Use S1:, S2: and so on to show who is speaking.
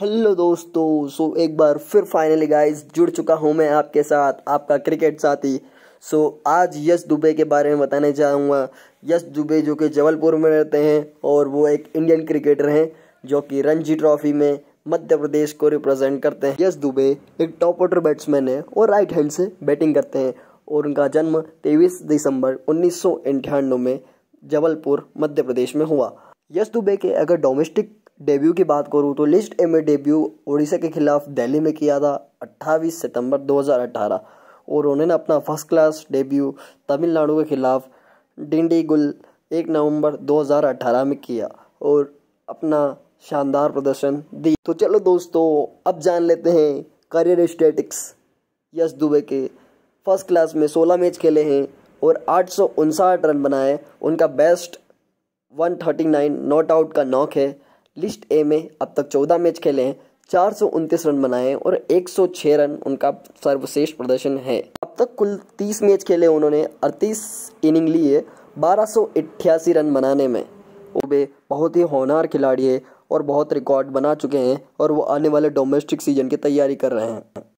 S1: hello दोस्तों सो so, एक बार फिर फाइनली गाइस जुड़ चुका हूं मैं आपके साथ आपका क्रिकेट साथी सो so, आज यश दुबे के बारे में बताने जाऊंगा यश दुबे जो कि जबलपुर में रहते हैं और वो एक इंडियन क्रिकेटर हैं जो कि रणजी ट्रॉफी में मध्य प्रदेश को रिप्रेजेंट करते हैं यश दुबे एक टॉप ऑर्डर बैट्समैन है और राइट हैंड से बैटिंग करते हैं और उनका जन्म तेईस दिसंबर उन्नीस में जबलपुर मध्य प्रदेश में हुआ यश दुबे के अगर डोमेस्टिक डेब्यू की बात करूँ तो लिस्ट ए में डेब्यू ओडिशा के खिलाफ दिल्ली में किया था 28 सितंबर 2018 और उन्होंने अपना फर्स्ट क्लास डेब्यू तमिलनाडु के खिलाफ डिंडीगुल एक नवंबर 2018 में किया और अपना शानदार प्रदर्शन दी तो चलो दोस्तों अब जान लेते हैं करियर स्टेटिक्स यश दुबे के फर्स्ट क्लास में 16 मैच खेले हैं और आठ रन बनाए उनका बेस्ट 139 नॉट आउट का नॉक है लिस्ट ए में अब तक चौदह मैच खेले हैं चार रन बनाए और 106 रन उनका सर्वश्रेष्ठ प्रदर्शन है अब तक कुल 30 मैच खेले उन्होंने 38 इनिंग लिए बारह रन बनाने में वे बहुत ही होनहार खिलाड़ी है और बहुत रिकॉर्ड बना चुके हैं और वो आने वाले डोमेस्टिक सीजन की तैयारी कर रहे हैं